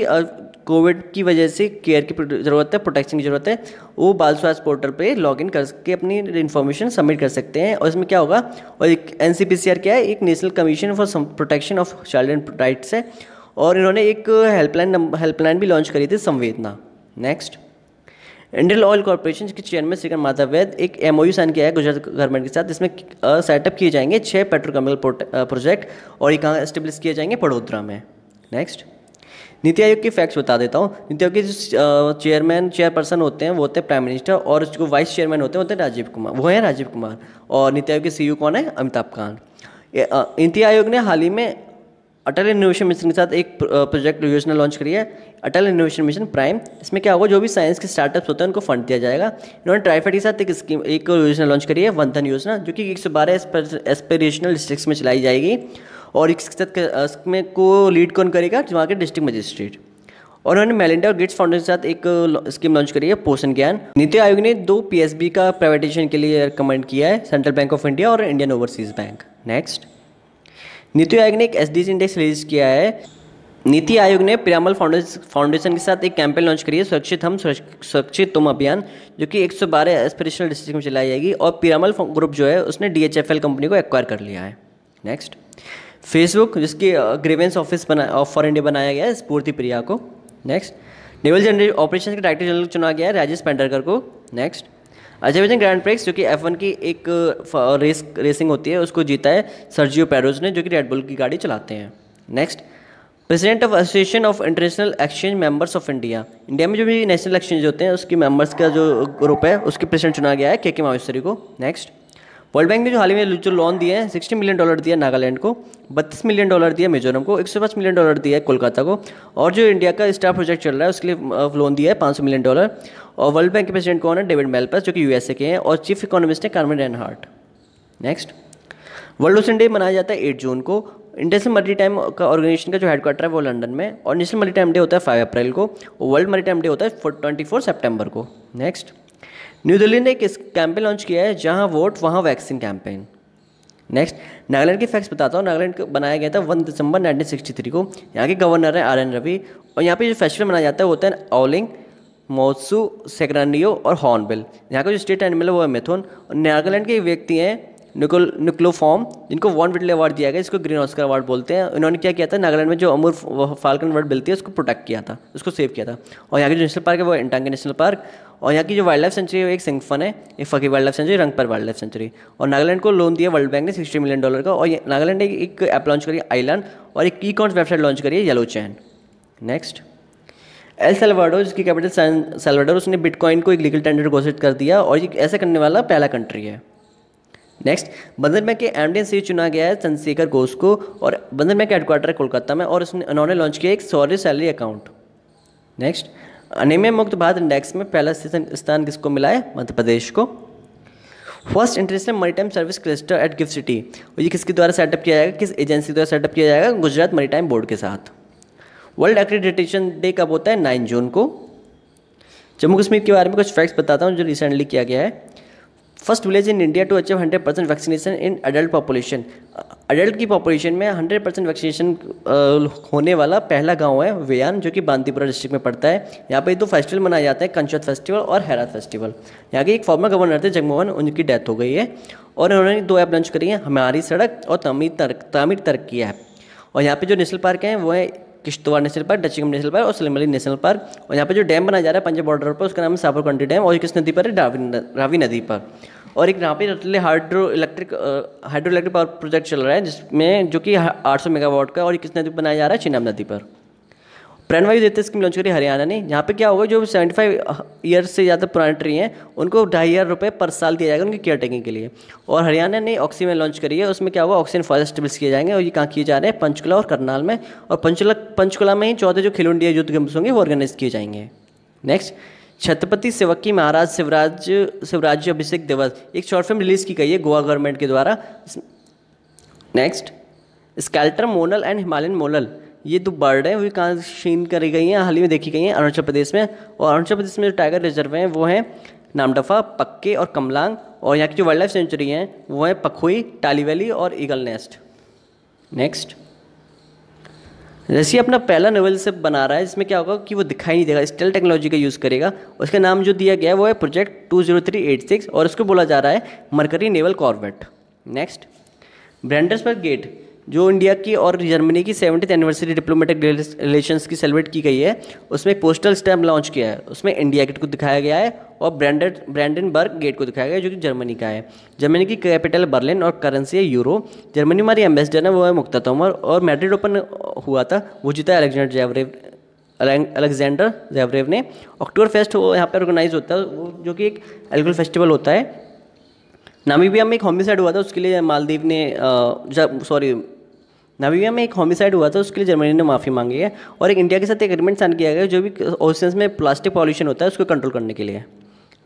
कोविड की वजह से केयर की ज़रूरत है प्रोटेक्शन की ज़रूरत है वो बाल स्वास्थ्य पोर्टल पे लॉग इन करके अपनी इन्फॉर्मेशन सबमिट कर सकते हैं और इसमें क्या होगा और एक एन क्या है एक National Commission for Protection of Child and Rights है और इन्होंने एक हेल्पलाइन नंबर हेल्पलाइन भी लॉन्च करी थी Samvedana next Indian Oil Corporation के चेयरमैन श्रीकर माधव वैद एक एम साइन किया है गुजरात गवर्नमेंट के साथ जिसमें सेटअप किए जाएंगे छः पेट्रोकेमिकल प्रोजेक्ट और ये कहाँ एस्टेब्लिश किए जाएंगे पड़ोदरा में नेक्स्ट नीति आयोग की फैक्ट्स बता देता हूँ नीति आयोग के जो चेयरमैन चेयरपर्सन होते हैं वो होते हैं प्राइम मिनिस्टर और जो वाइस चेयरमैन होते हैं होते हैं राजीव कुमार वो हैं राजीव कुमार और नीति आयोग के सी e कौन है अमिताभ कांत नीति आयोग ने हाल ही में अटल इनोवेशन मिशन के साथ एक प्रोजेक्ट योजना लॉन्च करी है अटल इनोवेशन मिशन प्राइम इसमें क्या होगा जो भी साइंस के स्टार्टअप्स होते हैं उनको फंड दिया जाएगा इन्होंने ट्राइफेड के साथ एक स्कीम एक योजना लॉन्च करी है वंधन योजना जो कि एक सौ बारह एस्पिरेशनल डिस्ट्रिक्स में चलाई जाएगी और इसमें साथ में को लीड कौन करेगा वहाँ के डिस्ट्रिक्ट मजिस्ट्रेट और उन्होंने मेलिंडा और गेट्स फाउंडेशन के साथ एक स्कीम लॉन्च करी है पोषण ज्ञान नीति आयोग ने दो पीएसबी का प्राइवेटाइजेशन के लिए रिकमेंड किया है सेंट्रल बैंक ऑफ इंडिया और Indian Overseas Bank next NITI Aayog ने एक एस इंडेक्स रिलीज किया है नीति आयोग ने पिरामल फाउंडेशन के साथ एक कैंपेन लॉन्च करी है सुरक्षित हम सुरक्षित तुम अभियान जो कि 112 एस्पिरेशनल डिस्ट्रिक्ट में चलाई जाएगी और पिरामल ग्रुप जो है उसने डी कंपनी को एक्वायर कर लिया है नेक्स्ट फेसबुक जिसकी ग्रेवेंस ऑफिस बना ऑफ फॉर इंडिया बनाया गया है स्पूर्ति प्रिया को नेक्स्ट नेवल जनरल ऑपरेशन के डायरेक्टर जनरल चुना गया है राजेश पेंडरकर को नेक्स्ट अजय भजन ग्रैंड प्रिक्स जो कि एफ की एक रेस रेसिंग होती है उसको जीता है सर्जियो पेरोज ने जो कि रेडबुल की गाड़ी चलाते हैं next president of association of international exchange members of India India में जो भी नेशनल एक्सचेंज होते हैं उसकी मेंबर्स का जो ग्रुप है उसके प्रेसिडेंट चुना गया है के के मावेश्वरी को नेक्स्ट वर्ल्ड बैंक ने जो हाल ही में जो लोन दिए हैं सिक्सटी मिलियन डॉलर दिया नागालैंड को बत्तीस मिलियन डॉलर दिया मिजोरम को एक सौ मिलियन डॉलर दिया है कोलकाता को और जो इंडिया का स्टार प्रोजेक्ट चल रहा है उसके लिए लोन uh, दिया है पाँच सौ मिलियन डॉलर और वर्ल्ड बैंक के प्रेसिडेंट कौन है डेविड मेलपस जो कि यूएसए के हैं और चीफ इकोनॉमिस्ट है Carmen Hart next world ocean day मनाया जाता है एट जून को इंटरनेशनल मरी टाइम का ऑर्गेनाइजेशन का जो हेडक्वार्टर है वो लंदन में और नेशनल मरी टाइम डे होता है फाइव अप्रैल को वर्ल्ड मरी टाइम डे होता है ट्वेंटी फोर सेप्टेम्बर को नेक्स्ट न्यू दिल्ली ने एक कैंपेन लॉन्च किया है जहाँ वोट वहाँ वैक्सीन कैंपेन नेक्स्ट नागालैंड के फैक्ट्स बताता हूँ नागालैंड बनाया गया था वन दिसंबर 1963 को यहाँ के गवर्नर हैं आर एन रवि और यहाँ पे जो फेस्टिवल मनाया जाता है वो होता है ओलिंग मोत्सू सेक्रानियो और हॉर्नबिल यहाँ का जो स्टेट एनिमल है वो है मेथोन और नागालैंड के व्यक्ति हैं निकोल फॉर्म जिनको वॉन विटले अवार्ड दिया गया इसको ग्रीन ऑस्कर अवार्ड बोलते हैं इन्होंने क्या किया था नागालैंड में जो अमूर फाल्कन वर्ड मिलती है उसको प्रोटेक्ट किया था उसको सेव किया था और यहाँ की जो नेशनल पार्क है वो इंटांगे नेशनल पार्क और यहाँ की जो वाइल्ड लाइफ सेंचुरी है एक सिंगफन है एक Fakim wildlife sanctuary Rangapahar wildlife sanctuary और नागालैंड को लोन दिया वर्ल्ड बैंक ने सिक्सटी मिलियन डॉलर का और नागालैंड ने एक ऐप लॉन्च करी आइलैंड और एक ई कॉन्स वेबसाइट लॉन्च करी है yellow chain next El Salvador जिसकी कैपिटल सेलवाडो उसने बिटकॉइन को एक लीगल टेंडर घोषित कर दिया और ये ऐसा करने वाला पहला कंट्री है नेक्स्ट बंधन बैंक के एम डी चुना गया है चंद्रशेखर घोष को और बंधन बैंक हेडक्वार्टर है कोलकाता में और उसने उन्होंने लॉन्च किया एक Shaurya salary account next anaemia Mukt Bharat index में पहला स्थान किसको मिला है मध्य प्रदेश को first international maritime service cluster at GIFT city और ये किसके द्वारा सेटअप किया जाएगा किस एजेंसी द्वारा सेटअप किया जाएगा गुजरात मरीटाइम बोर्ड के साथ वर्ल्ड एक्रीडिटेशन डे कब होता है नाइन जून को जम्मू कश्मीर के बारे में कुछ फैक्ट्स बताता हूँ जो रिसेंटली किया गया है first village in India to achieve hundred percent vaccination in adult population adult की पॉपुलेशन में हंड्रेड परसेंट वैक्सीनेशन होने वाला पहला गांव है वेयान जो कि बांदीपुरा डिस्ट्रिक्ट में पड़ता है यहाँ पे दो फेस्टिवल मनाए जाते हैं कंचत फेस्टिवल और हैरात फेस्टिवल यहाँ के एक फॉर्मर गवर्नर थे जगमोहन उनकी डेथ हो गई है और उन्होंने दो ऐप लॉन्च करी है हमारी सड़क और तमीर तर्क तामीर तर्क ऐप और यहाँ पे जो नेशनल पार्क हैं वो है किश्तवाड़ नेशनल पार्क डचिंग नेशनल पार्क और सलेमली नेशनल पार्क और यहाँ पर जो डैम बनाया जा रहा है पंजाब बॉर्डर पर उसका नाम है साबरकंडी डैम और किस नदी पर है रावी नदी पर और एक यहाँ पे Ratle hydroelectric hydroelectric power project चल रहा है जिसमें जो कि 800 मेगावाट का और किस नदी पर बनाया जा रहा है चिनाब नदी पर प्राणवायु देते स्कीम लॉन्च करी हरियाणा ने यहाँ पे क्या होगा जो सेवेंटी फाइव ईयर से ज़्यादा पुराने ट्री हैं उनको ढाई हज़ार रुपये पर साल दिया जाएगा उनकी केयर टेकिंग के लिए और हरियाणा ने ऑक्सीजन लॉन्च करी है उसमें क्या होगा ऑक्सीजन फॉरेस्ट बिल्स किए जाएंगे और ये कहाँ किए जा रहे हैं पंचकुला और करनाल में और पंचकुला पंचकुला में ही चौदह जो खेलो इंडिया युद्ध गेम्स होंगे वो ऑर्गेनाइज किए जाएंगे नेक्स्ट छत्रपति सेवक्की महाराज शिवराज शिवराज्य अभिषेक दिवस एक शॉर्ट फिल्म रिलीज़ की गई है गोवा गवर्नमेंट के द्वारा next Sclater monal and Himalayan monal ये दो बर्ड हैं वो कहाँ शीन करी गई हैं हाल ही में देखी गई हैं अरुणाचल प्रदेश में और अरुणाचल प्रदेश में जो टाइगर रिजर्व हैं वो हैं नामडफा पक्के और कमलांग और यहाँ की जो वाइल्ड लाइफ सेंचुरी हैं वो है पखुई टाली वैली और ईगल नेस्ट नेक्स्ट जैसे अपना पहला नोवेल से बना रहा है इसमें क्या होगा कि वो दिखाई नहीं देगा स्टेल टेक्नोलॉजी का यूज़ करेगा उसका नाम जो दिया गया है वो है project two zero three eight six और उसको बोला जा रहा है मरकरी नेवल कॉर्बेट नेक्स्ट पर गेट जो इंडिया की और जर्मनी की सेवेंटीथ एनिवर्सरी डिप्लोमेटिक रिलेशन की सेलिब्रेट की गई है उसमें पोस्टल स्टैम्प लॉन्च किया है उसमें इंडिया गेट को दिखाया गया है और ब्रांडन बर्ग गेट को दिखाया गया है जो कि जर्मनी का है जर्मनी की कैपिटल बर्लिन और करेंसी है यूरो जर्मनी हमारी एम्बेसडर है वो है मुक्ता तोमर और मैड्रिड ओपन हुआ था वो जीता अलेक्जेंडर जैवरेव अलेक्जेंडर जैवरेव ने अक्टूबर फेस्ट वो यहाँ पर ऑर्गेनाइज होता है वो जो कि एक एलगुल फेस्टिवल होता है नामीबिया में एक होमिसाइड हुआ था उसके लिए मालदीव ने सॉरी नामीबिया में एक होमिसाइड हुआ था उसके लिए जर्मनी ने माफ़ी मांगी है और एक इंडिया के साथ एक एग्रीमेंट साइन किया गया जो भी ओशंस में प्लास्टिक पॉल्यूशन होता है उसको कंट्रोल करने के लिए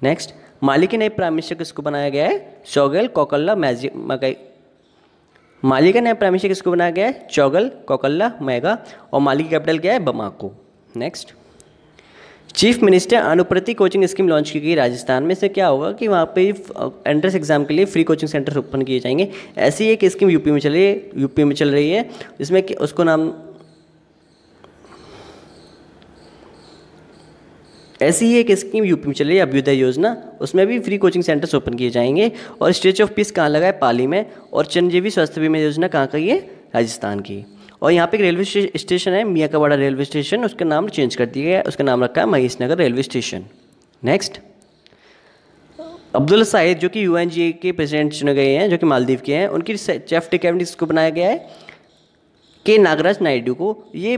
नेक्स्ट माली के नए प्राइम मिनिस्टर किसको बनाया गया है चौगल कोकल्ला मैजी मकई माली का नया प्राइम मिनिस्टर किसको बनाया गया है चौगल कोकल्ला मैगा और माली की कैपिटल क्या है Bamako next chief minister Anuprati coaching scheme launch की गई राजस्थान में से क्या होगा कि वहाँ पे एंट्रेंस एग्जाम के लिए फ्री कोचिंग सेंटर्स ओपन किए जाएंगे ऐसी एक स्कीम यूपी में चल रही है यूपी में चल रही है इसमें कि उसको नाम ऐसी ही एक स्कीम यूपी में चल रही है अभ्युदय योजना उसमें भी फ्री कोचिंग सेंटर्स ओपन किए जाएंगे और स्टेच ऑफ पीस कहाँ लगा है पाली में और चंजीवी स्वास्थ्य बीमा योजना कहाँ का ये राजस्थान की और यहाँ पे एक रेलवे स्टेशन है मियाँ रेलवे स्टेशन उसका नाम चेंज कर दिया गया उसका नाम रखा है Mahesh Nagar railway station next Abdul Sahid जो कि यू के प्रेसिडेंट चुने गए हैं जो कि मालदीव के हैं उनकी चेफ कैबिनेट इसको बनाया गया है के नागराज नायडू को ये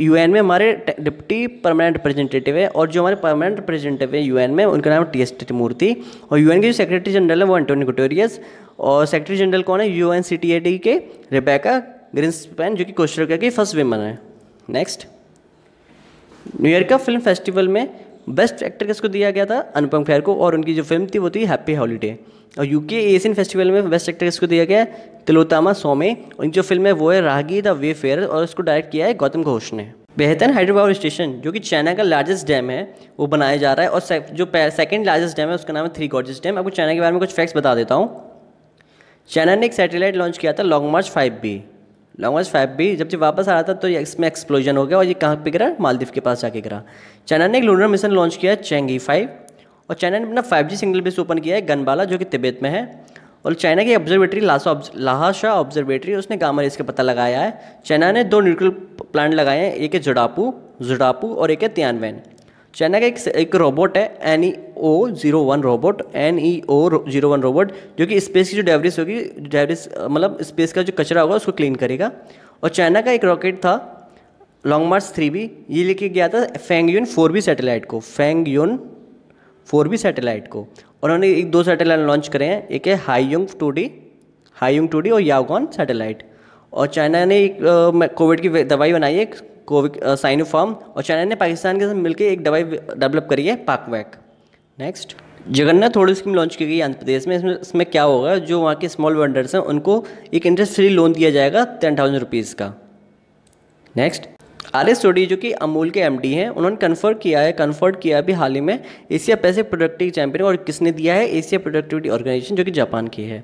यूएन में हमारे डिप्टी परमानेंट रिप्रेजेंटेटिव है और जो हमारे परमानेंट रिप्रेजेंटेटिव है यूएन में उनका नाम टी एस त्रिमूर्ति और यूएन के जो सेक्रेटरी जनरल है वो एंटोनी गुटोरियस और सेक्रेटरी जनरल कौन है U N C T A D के रिबैका ग्रीन स्पैन जो कि कोस्टरिका की फर्स्ट विमन है नेक्स्ट न्यूयॉर्क का फिल्म फेस्टिवल में बेस्ट एक्टर किसको दिया गया था अनुपम खेर को और उनकी जो फिल्म थी वो थी हैप्पी हॉलीडे और यूके एशियन फेस्टिवल में बेस्ट एक्टर किसको दिया गया तिलोतामा सोमे उनकी जो फिल्म है वो है रागी द वे फेयर और उसको डायरेक्ट किया है गौतम घोष ने बेहतर हाइड्रोपावर स्टेशन जो कि चाइना का लार्जेस्ट डैम है वो बनाया जा रहा है और जो सेकंड लार्जेस्ट डैम है उसका नाम है थ्री गॉर्जेस डैम आपको चाइना के बारे में कुछ फैक्ट्स बता देता हूँ चाइना ने एक सैटेलाइट लॉन्च किया था long march five B longest five भी जब जब वापस आ रहा था तो इसमें एक्सप्लोजन हो गया और ये कहाँ पे गिरा मालदीव के पास जाके गिरा चाइना ने एक लूनर मिशन लॉन्च किया है चेंगी फाइव और चाइना ने अपना five G single base open किया है गनबाला जो कि तिब्बत में है और चाइना की ऑब्जर्वेटरी लासा लाहाशा ऑब्जर्वेटरी उसने गामर इसका पता लगाया है चाइना ने दो न्यूक्लियर प्लांट लगाए हैं एक है जुड़ापू जुड़ापू और एक है तियानवैन चाइना का एक एक रोबोट है N E O zero one robot N E O zero one robot जो कि स्पेस की जो डेवरिस होगी डेवरिस मतलब स्पेस का जो कचरा होगा उसको क्लीन करेगा और चाइना का एक रॉकेट था लॉन्ग मार्च थ्री बी ये लेके गया था Feng Yun four B satellite को Feng Yun four B satellite को और उन्होंने एक दो सैटेलाइट लॉन्च करे हैं एक है Haiyang two D Haiyang two D और यागॉन सैटेलाइट और चाइना ने एक कोविड की दवाई बनाई है कोविक साइनोफार्म और चाइना ने पाकिस्तान के साथ मिलकर एक दवाई डेवलप करी है पाकवैक नेक्स्ट जगन्नाथ थोड़ी स्कीम लॉन्च की गई आंध्र प्रदेश में इसमें इसमें क्या होगा जो वहाँ के स्मॉल वेंडर्स हैं उनको एक इंटरेस्ट फ्री लोन दिया जाएगा टेन थाउजेंड रुपीज़ का नेक्स्ट आर एस सोडी जो कि अमूल के एमडी हैं उन्होंने कन्फर्म किया है कन्फर्ट किया अभी हाल ही में एशिया पैसिफिक प्रोडक्टिव चैंपियन और किसने दिया है एशिया प्रोडक्टिविटी ऑर्गेनाइजेशन जो कि जापान की है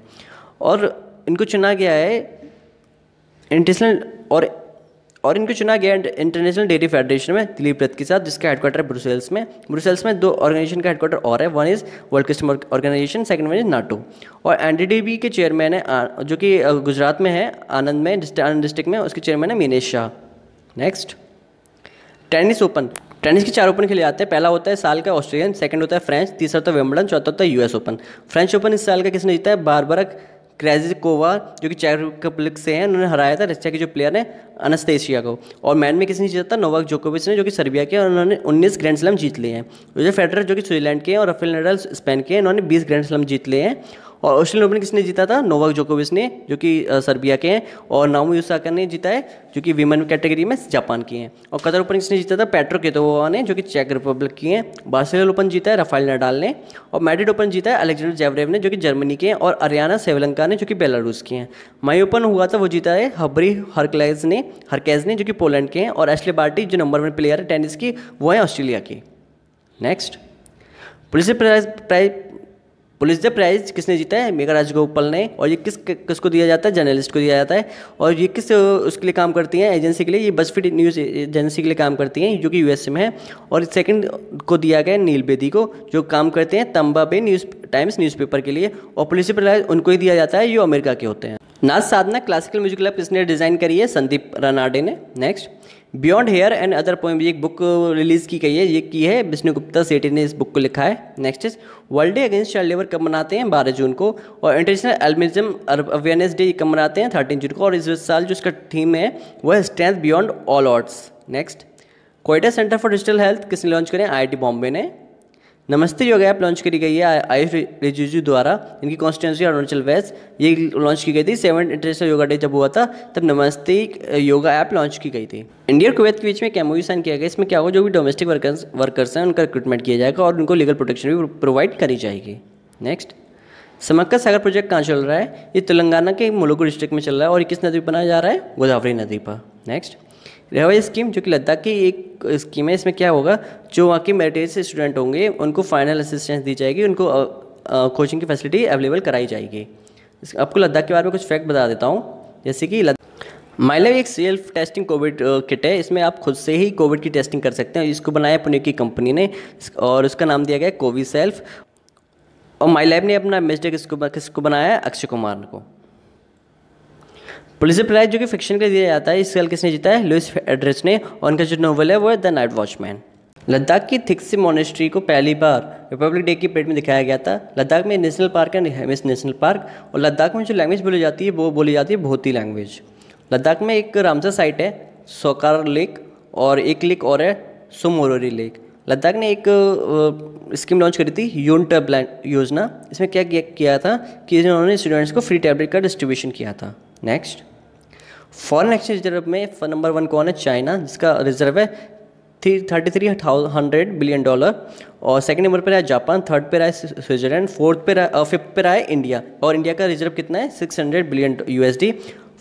और इनको चुना गया है इंटरनेशनल और और इनको चुना गया इंटरनेशनल डेयरी फेडरेशन में दिलीप रथ के साथ जिसका हेडक्वार्टर ब्रुसेल्स में ब्रुसेल्स में दो ऑर्गेनाइजेशन का हेडक्वार्टर और है one is world customer organisation second one is NATO और एन के चेयरमैन है जो कि गुजरात में है आनंद में आनंद डिस्ट्रिक्ट में उसके चेयरमैन है Meenesh Shah next tennis open tennis के चार ओपन खेले जाते हैं पहला होता है साल का ऑस्ट्रेलियन सेकंड होता है फ्रेंच तीसरा होता है वेम्बलन चौथा होता है यूएस ओपन फ्रेंच ओपन इस साल का किसने जीता है बारबरक क्रेजिकोवा जो कि चेक रिपब्लिक से हैं उन्होंने हराया था रशिया के जो प्लेयर हैं अनस्तेशिया को और मैन में किसी ने जीता था नोवाक जोकोविच ने जो कि सर्बिया के और उन्होंने उन्नीस ग्रैंड स्लम जीत लिए हैं रोजर फेडरर जो कि स्विट्जरलैंड के हैं और रफेल नडाल स्पेन के हैं इन्होंने बीस ग्रैंड स्लम जीत लिए हैं और ऑस्ट्रेलियन ओपन किसने जीता था नोवाक जोकोविच ने जो कि सर्बिया के हैं और नामो यूसाका ने जीता है जो कि वीमेन कैटेगरी में जापान की हैं और कतर ओपन किसने जीता था पेट्रो केतोवा ने जो कि चेक रिपब्लिक की हैं बार्सिलोन ओपन जीता है राफेल नडाल ने और मैड्रिड ओपन जीता है अलेक्जेंडर जेवरेव ने जो कि जर्मनी के हैं और हरियाणा श्रीलंका ने जो कि बेलारूस की हैं माई ओपन हुआ था वो जीता है हबरी हरकलेज ने हरकेज ने जो कि पोलैंड के हैं और एशले बार्टी जो नंबर वन प्लेयर है टेनिस की वो है ऑस्ट्रेलिया की next Pulitzer prize prize Pulitzer the prize किसने जीता है मेघा राजगोपाल ने और ये किस किस को दिया जाता है जर्नलिस्ट को दिया जाता है और ये किस उसके लिए काम करती हैं एजेंसी के लिए ये बसफिट न्यूज़ एजेंसी के लिए काम करती हैं जो कि यूएस में है और सेकंड को दिया गया नील बेदी को जो काम करते हैं Tampa Bay news Times newspaper के लिए और पुलिस प्राइज उनको ही दिया जाता है जो अमेरिका के होते हैं Naad Sadhana classical music club किसने डिज़ाइन करी है संदीप रनाडे ने next beyond here and other poem एक बुक रिलीज़ की गई है ये की है विष्णु गुप्ता सेठी ने इस बुक को लिखा है next is world day against child labour कब मनाते हैं बारह जून को और इंटरनेशनल एलमिजम अवेयरनेस डे कब मनाते हैं थर्टीन जून को और इस साल जो इसका थीम है वह है strength beyond all odds next Koita centre for digital health किसने लॉन्च करें आई बॉम्बे ने नमस्ते योगा ऐप लॉन्च करी गई है आयुष रिजिजू द्वारा इनकी कॉन्स्टिट्यूंसी अरुणाचल वेस्ट ये लॉन्च की गई थी सेवन इंटरनेशनल योगा डे जब हुआ था तब नमस्ते योगा ऐप लॉन्च की गई थी इंडिया और कुवैत के बीच में कैमोयू साइन किया गया इसमें क्या होगा जो भी डोमेस्टिक वर्कर्स वर्कर्स हैं उनका रिक्रूटमेंट किया जाएगा और उनको लीगल प्रोटेक्शन भी प्रोवाइड करी जाएगी नेक्स्ट समक्का सागर प्रोजेक्ट कहाँ चल रहा है ये तेलंगाना के मुलुगु डिस्ट्रिक्ट में चल रहा है और किस नदी पर बनाया जा रहा है गोदावरी नदी पर नेक्स्ट रेवाई स्कीम जो कि लद्दाख की एक स्कीम है इसमें क्या होगा जो वहाँ के मेरिटेज स्टूडेंट होंगे उनको फाइनल असिस्टेंस दी जाएगी उनको कोचिंग की फैसिलिटी अवेलेबल कराई जाएगी आपको लद्दाख के बारे में कुछ फैक्ट बता देता हूँ जैसे कि माइलव एक सेल्फ टेस्टिंग कोविड किट है इसमें आप खुद से ही कोविड की टेस्टिंग कर सकते हैं इसको बनाया पुणे की कंपनी ने और उसका नाम दिया गया कोविसेल्फ और माइलैब ने अपना मिस्टेक इसको किसको बनाया अक्षय कुमार को पुलिस प्राइज जो कि फिक्शन के दिया जाता है इस साल किसने जीता है लुइस एड्रेस ने और उनका जो नॉवल है वो है द नाइट वॉचमैन लद्दाख की थिक्सी मोनेस्ट्री को पहली बार रिपब्लिक डे की परेड में दिखाया गया था लद्दाख में नेशनल पार्क है हेमिस नेशनल पार्क और लद्दाख में जो लैंग्वेज बोली जाती है वो बोली जाती है भोती लैंग्वेज लद्दाख में एक रामसा साइट है सोकार लेक और एक लेक और है सुमोरोरी लेक लद्दाख ने एक स्कीम लॉन्च करी थी यून टैबलेट योजना इसमें क्या किया था कि इन्होंने स्टूडेंट्स को फ्री टैबलेट का डिस्ट्रीब्यूशन किया था नेक्स्ट फॉरेन एक्सचेंज रिजर्व में नंबर वन कौन है चाइना जिसका रिजर्व है three thirty three hundred billion dollar और सेकंड नंबर पर आया जापान थर्ड पर आए स्विट्जरलैंड फोर्थ पर फिफ्थ पर आए इंडिया और इंडिया का रिजर्व कितना है six hundred billion USD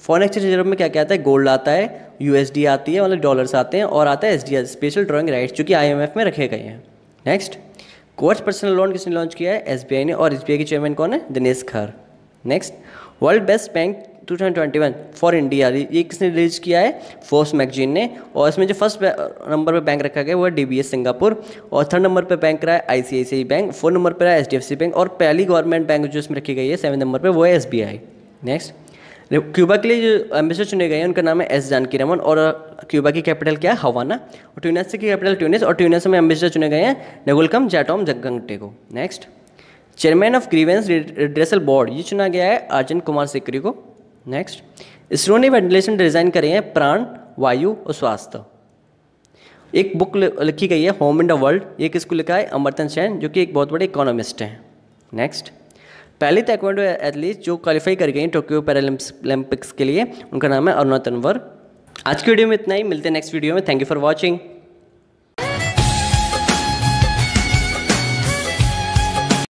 foreign exchange reserve में क्या क्या आता है गोल्ड आता है यूएसडी आती है मतलब डॉलर्स आते हैं और आता है एस स्पेशल ड्रॉइंग राइट्स जो कि एफ में रखे गए हैं नेक्स्ट कोर्स पर्सनल लोन किसने लॉन्च किया है आई ने और आई के चेयरमैन कौन है Dinesh Khara next world best bank 2021 for India ये किसने रिलीज किया है फोर्स मैगजीन ने और इसमें जो फर्स्ट नंबर पे बैंक रखा गया वो है एस सिंगापुर और थर्ड नंबर पे बैंक रहा है आईसीआईसीआई बैंक फोर्थ नंबर पर रहा है सी बैंक और पहली गवर्नमेंट बैंक जो इसमें रखी गई है सेवन नंबर पर वो है आई नेक्स्ट क्यूबा के लिए जो एम्बेसडर चुने गए हैं उनका नाम है एस जानकी रमन और क्यूबा की कैपिटल क्या है हवाना और ट्यूनेस की कैपिटल ट्यूनिस और ट्यूनिस में एम्बेसडर चुने गए हैं नगुलकम जैटोम जगंगटे को next chairman of grievance redressal board ये चुना गया है अर्जन कुमार सिकरी को नेक्स्ट इसरो ने वेंटिलेशन डिजाइन करे हैं प्राण वायु और स्वास्थ्य एक बुक लिखी गई है होम इन द वर्ल्ड ये किसको लिखा है अमरतन सैन जो कि एक बहुत बड़े इकोनॉमिस्ट हैं नेक्स्ट पहले तैकवांडो एथलीट जो क्वालिफाई कर गई हैं टोक्यो पैरालंपिक्स के लिए उनका नाम है अरुणा तनवर आज की वीडियो में इतना ही मिलते हैं नेक्स्ट वीडियो में थैंक यू फॉर वॉचिंग